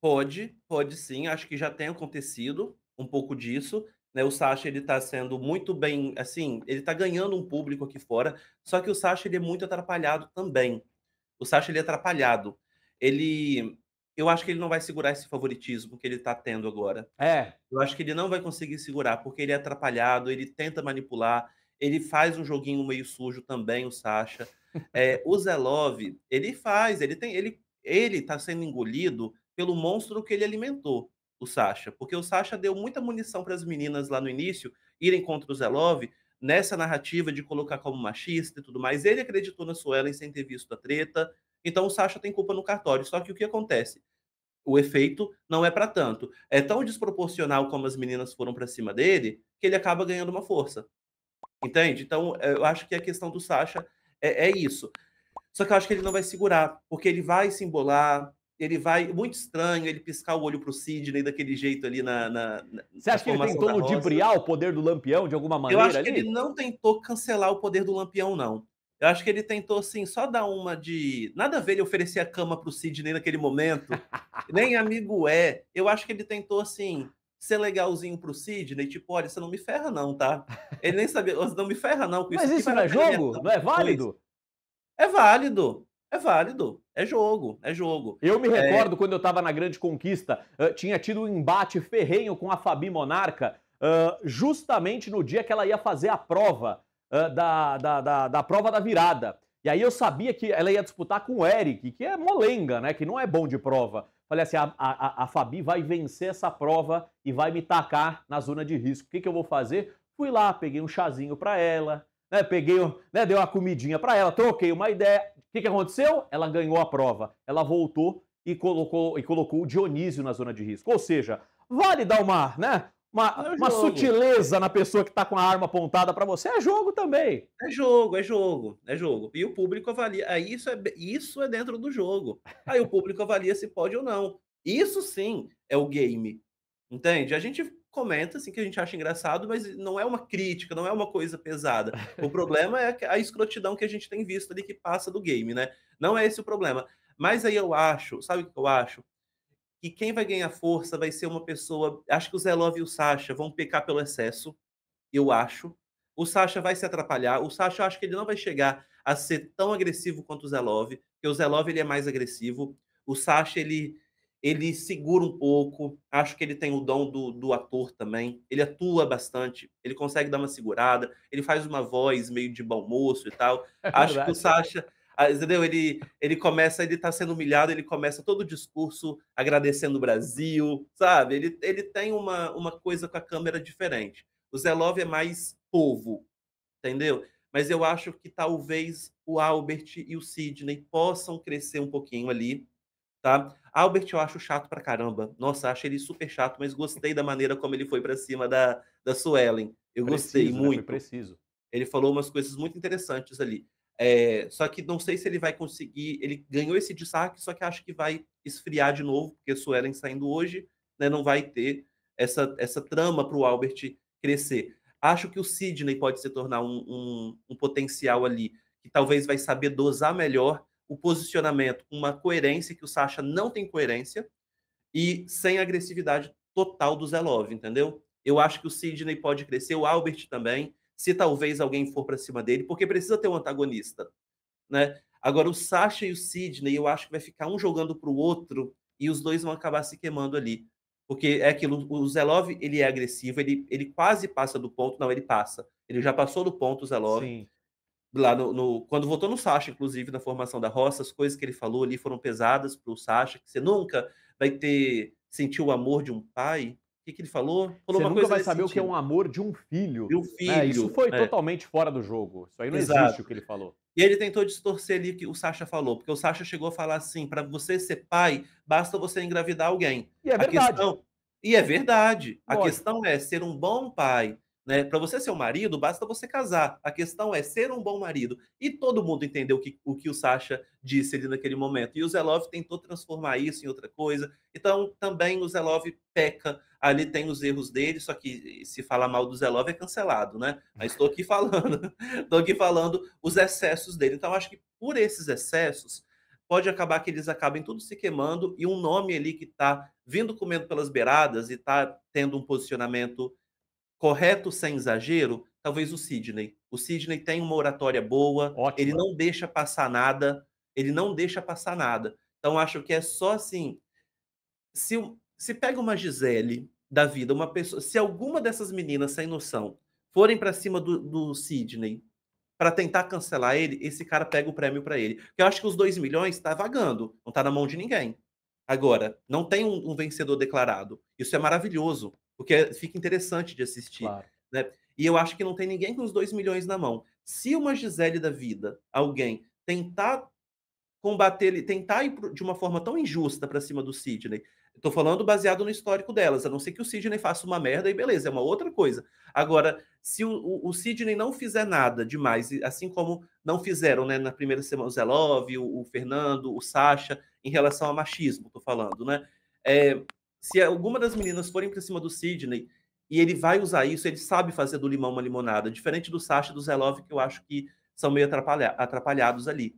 Pode, pode sim. Acho que já tem acontecido um pouco disso. Né? O Sasha ele está sendo muito bem, assim, ele está ganhando um público aqui fora. Só que o Sasha ele é muito atrapalhado também. O Sasha ele é atrapalhado. Ele, eu acho que ele não vai segurar esse favoritismo que ele está tendo agora. É. Eu acho que ele não vai conseguir segurar porque ele é atrapalhado. Ele tenta manipular. Ele faz um joguinho meio sujo também, o Sasha. É, o Zelov, ele faz, ele tem, ele, ele está sendo engolido pelo monstro que ele alimentou, o Sasha. Porque o Sasha deu muita munição para as meninas lá no início irem contra o Zelov, nessa narrativa de colocar como machista e tudo mais. Ele acreditou na Suelen sem ter visto a treta. Então o Sasha tem culpa no cartório. Só que o que acontece? O efeito não é para tanto. É tão desproporcional como as meninas foram para cima dele que ele acaba ganhando uma força. Entende? Então eh, eu acho que a questão do Sasha é, é isso. Só que eu acho que ele não vai segurar, porque ele vai se embolar, ele vai muito estranho ele piscar o olho pro Sidney daquele jeito ali na. na, na Você acha que ele tentou ludibriar o poder do Lampião de alguma maneira? Eu acho ali? que ele não tentou cancelar o poder do Lampião, não. Eu acho que ele tentou, assim, só dar uma de. Nada a ver ele oferecer a cama pro Sidney naquele momento. nem amigo é. Eu acho que ele tentou, assim, ser legalzinho pro Sidney, tipo, olha, você não me ferra, não, tá? Ele nem sabia, você não me ferra, não. Com Mas isso, isso é não é jogo? Não é válido? É válido. É válido, é jogo, é jogo. Eu me é. recordo é... quando eu estava na Grande Conquista, uh, tinha tido um embate ferrenho com a Fabi Monarca, uh, justamente no dia que ela ia fazer a prova uh, da, da, da, da, prova da virada. E aí eu sabia que ela ia disputar com o Eric, que é molenga, né? Que não é bom de prova. Falei assim: a, a, a Fabi vai vencer essa prova e vai me tacar na zona de risco. O que, que eu vou fazer? Fui lá, peguei um chazinho para ela, né? Peguei, né? Dei uma comidinha para ela, troquei uma ideia que, que aconteceu? Ela ganhou a prova, ela voltou e colocou, e colocou o Dionísio na zona de risco. Ou seja, vale dar uma, né? Uma, é uma sutileza na pessoa que está com a arma apontada para você. É jogo também. É jogo, é jogo, é jogo. E o público avalia. Aí isso é, isso é dentro do jogo. Aí o público avalia se pode ou não. Isso sim é o game. Entende? A gente comenta, assim, que a gente acha engraçado, mas não é uma crítica, não é uma coisa pesada. O problema é a escrotidão que a gente tem visto ali que passa do game, né? Não é esse o problema. Mas aí eu acho, sabe o que eu acho? Que quem vai ganhar força vai ser uma pessoa. Acho que o Zé Love e o Sasha vão pecar pelo excesso, eu acho. O Sasha vai se atrapalhar. O Sasha, eu acho que ele não vai chegar a ser tão agressivo quanto o Zé Love, porque o Zé Love ele é mais agressivo. O Sasha, ele ele segura um pouco, acho que ele tem o dom do, do ator também, ele atua bastante, ele consegue dar uma segurada, ele faz uma voz meio de bom moço e tal. É acho que o Sasha, ah, entendeu? Ele, ele começa, ele tá sendo humilhado, ele começa todo o discurso agradecendo o Brasil, sabe? Ele, ele tem uma, uma coisa com a câmera diferente. O Zelov é mais povo, entendeu? Mas eu acho que talvez o Albert e o Sidney possam crescer um pouquinho ali tá? Albert eu acho chato pra caramba. Nossa, acho ele super chato, mas gostei da maneira como ele foi para cima da, da Suelen. Eu preciso, gostei né? muito. Né? preciso. Ele falou umas coisas muito interessantes ali. É, só que não sei se ele vai conseguir. Ele ganhou esse destaque, só que acho que vai esfriar de novo, porque Suelen saindo hoje, né, não vai ter essa, essa trama para o Albert crescer. Acho que o Sidney pode se tornar um, um, um potencial ali, que talvez vai saber dosar melhor o posicionamento, uma coerência que o Sasha não tem coerência e sem agressividade total do Zelov, entendeu? Eu acho que o Sidney pode crescer, o Albert também, se talvez alguém for para cima dele, porque precisa ter um antagonista, né? Agora o Sasha e o Sidney, eu acho que vai ficar um jogando para o outro e os dois vão acabar se queimando ali. Porque é aquilo, o Zelov, ele é agressivo, ele, ele quase passa do ponto, não, ele passa. Ele já passou do ponto, o Zelov. Sim lá no, no, quando votou no Sacha, inclusive, na formação da roça, as coisas que ele falou ali foram pesadas para o Sacha, que você nunca vai ter sentido o amor de um pai. O que, que ele falou? falou você nunca vai saber sentido. o que é um amor de um filho. De um né? filho. isso foi é. totalmente fora do jogo. Isso aí não Exato. existe o que ele falou. E ele tentou distorcer ali o que o Sacha falou, porque o Sacha chegou a falar assim: para você ser pai, basta você engravidar alguém. E é a verdade. Questão... E é verdade. Pode. A questão é ser um bom pai né? Para você ser um marido, basta você casar. A questão é ser um bom marido. E todo mundo entendeu o que o, que o Sasha disse ali naquele momento. E o Zelov tentou transformar isso em outra coisa. Então, também o Zelov peca. Ali tem os erros dele, só que se falar mal do Zelov é cancelado, né? Mas estou aqui falando, estou aqui falando os excessos dele. Então, acho que por esses excessos, pode acabar que eles acabem tudo se queimando e um nome ali que está vindo comendo pelas beiradas e está tendo um posicionamento correto sem exagero, talvez o Sidney. O Sidney tem uma oratória boa, Ótimo. ele não deixa passar nada, ele não deixa passar nada. Então acho que é só assim, se, se pega uma Gisele da vida, uma pessoa, se alguma dessas meninas sem noção forem para cima do, do Sidney para tentar cancelar ele, esse cara pega o prêmio para ele. Porque eu acho que os 2 milhões está vagando, não está na mão de ninguém. Agora, não tem um, um vencedor declarado. Isso é maravilhoso. Porque é, fica interessante de assistir. Claro. Né? E eu acho que não tem ninguém com os 2 milhões na mão. Se uma Gisele da vida, alguém, tentar combater ele, tentar ir de uma forma tão injusta para cima do Sidney, estou falando baseado no histórico delas, a não ser que o Sidney faça uma merda e beleza, é uma outra coisa. Agora, se o, o, o Sidney não fizer nada demais, assim como não fizeram né, na primeira semana o Zelov, o, o Fernando, o Sacha, em relação a machismo, estou falando, né? É, se alguma das meninas forem para cima do Sidney e ele vai usar isso, ele sabe fazer do limão uma limonada, diferente do Sasha e do Zelov, que eu acho que são meio atrapalha, atrapalhados ali.